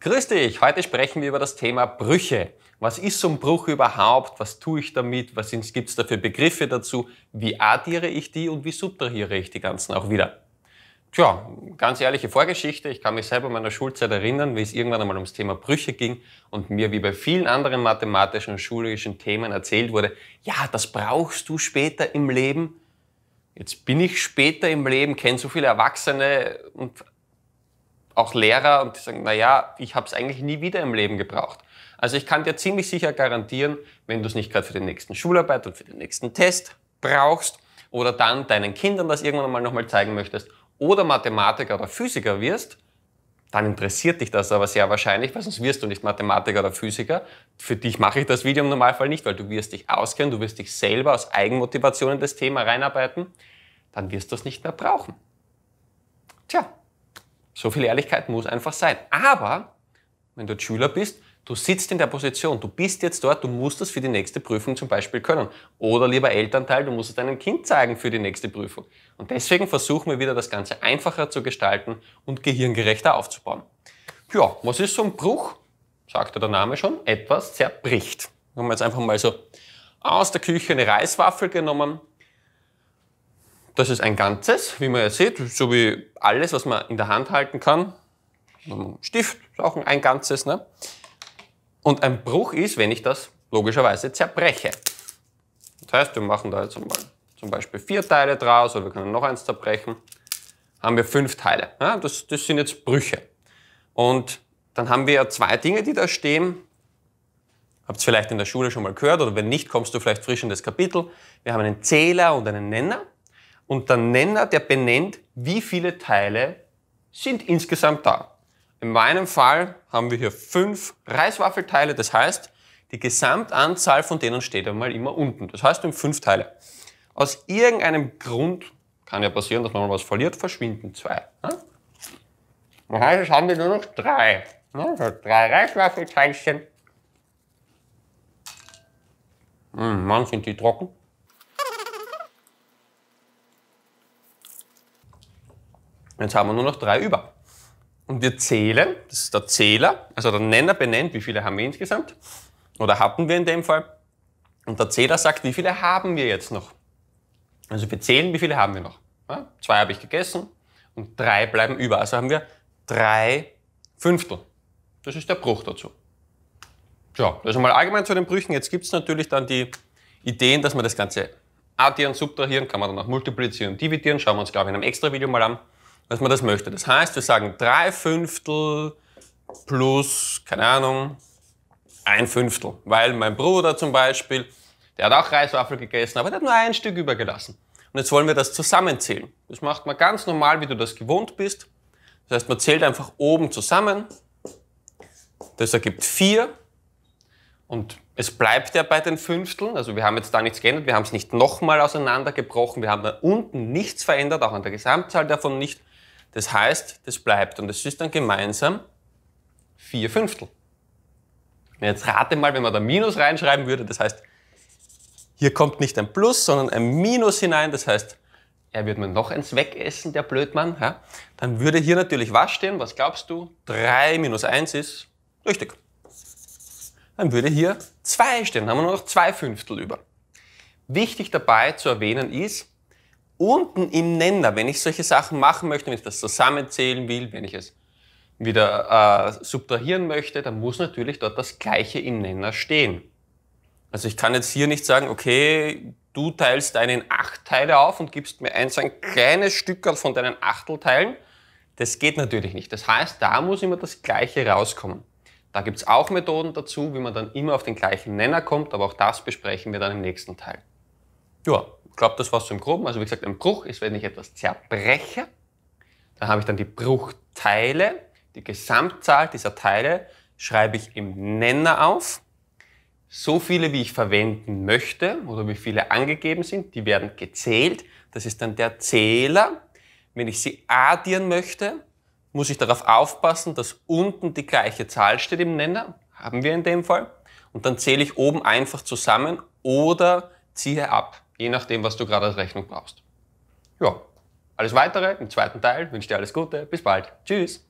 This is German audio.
Grüß dich! Heute sprechen wir über das Thema Brüche. Was ist so ein Bruch überhaupt? Was tue ich damit? Was gibt es da für Begriffe dazu? Wie addiere ich die und wie subtrahiere ich die ganzen auch wieder? Tja, ganz ehrliche Vorgeschichte. Ich kann mich selber meiner Schulzeit erinnern, wie es irgendwann einmal ums Thema Brüche ging und mir wie bei vielen anderen mathematischen und schulischen Themen erzählt wurde, ja, das brauchst du später im Leben. Jetzt bin ich später im Leben, kenne so viele Erwachsene und auch Lehrer und die sagen, naja, ich habe es eigentlich nie wieder im Leben gebraucht. Also ich kann dir ziemlich sicher garantieren, wenn du es nicht gerade für den nächsten Schularbeit und für den nächsten Test brauchst oder dann deinen Kindern das irgendwann mal nochmal zeigen möchtest oder Mathematiker oder Physiker wirst, dann interessiert dich das aber sehr wahrscheinlich, weil sonst wirst du nicht Mathematiker oder Physiker. Für dich mache ich das Video im Normalfall nicht, weil du wirst dich auskennen, du wirst dich selber aus Eigenmotivation in das Thema reinarbeiten, dann wirst du es nicht mehr brauchen. Tja, so viel Ehrlichkeit muss einfach sein. Aber wenn du Schüler bist, du sitzt in der Position, du bist jetzt dort, du musst das für die nächste Prüfung zum Beispiel können. Oder lieber Elternteil, du musst es deinem Kind zeigen für die nächste Prüfung. Und deswegen versuchen wir wieder das Ganze einfacher zu gestalten und gehirngerechter aufzubauen. Ja, was ist so ein Bruch? Sagte der Name schon, etwas zerbricht. Wir haben jetzt einfach mal so aus der Küche eine Reiswaffel genommen, das ist ein Ganzes, wie man ja sieht, so wie alles, was man in der Hand halten kann. Stift ist auch ein Ganzes. Ne? Und ein Bruch ist, wenn ich das logischerweise zerbreche. Das heißt, wir machen da jetzt mal zum Beispiel vier Teile draus oder wir können noch eins zerbrechen. Haben wir fünf Teile. Ja, das, das sind jetzt Brüche. Und dann haben wir ja zwei Dinge, die da stehen. Habt es vielleicht in der Schule schon mal gehört oder wenn nicht, kommst du vielleicht frisch in das Kapitel. Wir haben einen Zähler und einen Nenner und der Nenner, der benennt, wie viele Teile sind insgesamt da. In meinem Fall haben wir hier fünf Reiswaffelteile, das heißt, die Gesamtanzahl von denen steht einmal immer unten. Das heißt, um fünf Teile. Aus irgendeinem Grund, kann ja passieren, dass man mal was verliert, verschwinden zwei. Das heißt, es haben wir nur noch drei. Ne? drei Reiswaffelteilchen. Hm, Mann, sind die trocken. Jetzt haben wir nur noch drei über. Und wir zählen, das ist der Zähler, also der Nenner benennt, wie viele haben wir insgesamt oder hatten wir in dem Fall. Und der Zähler sagt, wie viele haben wir jetzt noch. Also wir zählen, wie viele haben wir noch. Ja, zwei habe ich gegessen und drei bleiben über. Also haben wir drei Fünftel. Das ist der Bruch dazu. Ja, das ist mal allgemein zu den Brüchen. Jetzt gibt es natürlich dann die Ideen, dass man das Ganze addieren, subtrahieren, kann man dann auch multiplizieren und dividieren. Schauen wir uns, glaube ich, in einem extra Video mal an dass man das möchte. Das heißt, wir sagen drei Fünftel plus, keine Ahnung, ein Fünftel. Weil mein Bruder zum Beispiel, der hat auch Reiswaffel gegessen, aber der hat nur ein Stück übergelassen. Und jetzt wollen wir das zusammenzählen. Das macht man ganz normal, wie du das gewohnt bist. Das heißt, man zählt einfach oben zusammen. Das ergibt vier. Und es bleibt ja bei den Fünfteln. Also wir haben jetzt da nichts geändert. Wir haben es nicht nochmal auseinandergebrochen. Wir haben da unten nichts verändert, auch an der Gesamtzahl davon nicht. Das heißt, das bleibt und das ist dann gemeinsam vier Fünftel. Jetzt rate mal, wenn man da Minus reinschreiben würde, das heißt, hier kommt nicht ein Plus, sondern ein Minus hinein, das heißt, er wird mir noch eins wegessen, der Blödmann, ja? dann würde hier natürlich was stehen, was glaubst du? 3 minus 1 ist richtig. Dann würde hier 2 stehen, dann haben wir nur noch 2 Fünftel über. Wichtig dabei zu erwähnen ist, unten im Nenner, wenn ich solche Sachen machen möchte, wenn ich das zusammenzählen will, wenn ich es wieder äh, subtrahieren möchte, dann muss natürlich dort das Gleiche im Nenner stehen. Also ich kann jetzt hier nicht sagen, okay, du teilst deinen Teile auf und gibst mir eins, ein kleines Stück von deinen Achtelteilen. Das geht natürlich nicht. Das heißt, da muss immer das Gleiche rauskommen. Da gibt's auch Methoden dazu, wie man dann immer auf den gleichen Nenner kommt, aber auch das besprechen wir dann im nächsten Teil. Ja, glaube, das war es im Groben. Also wie gesagt, ein Bruch ist, wenn ich etwas zerbreche. Da habe ich dann die Bruchteile, die Gesamtzahl dieser Teile schreibe ich im Nenner auf. So viele, wie ich verwenden möchte oder wie viele angegeben sind, die werden gezählt. Das ist dann der Zähler. Wenn ich sie addieren möchte, muss ich darauf aufpassen, dass unten die gleiche Zahl steht im Nenner. Haben wir in dem Fall. Und dann zähle ich oben einfach zusammen oder ziehe ab je nachdem, was du gerade als Rechnung brauchst. Ja, alles weitere im zweiten Teil. Wünsche dir alles Gute. Bis bald. Tschüss.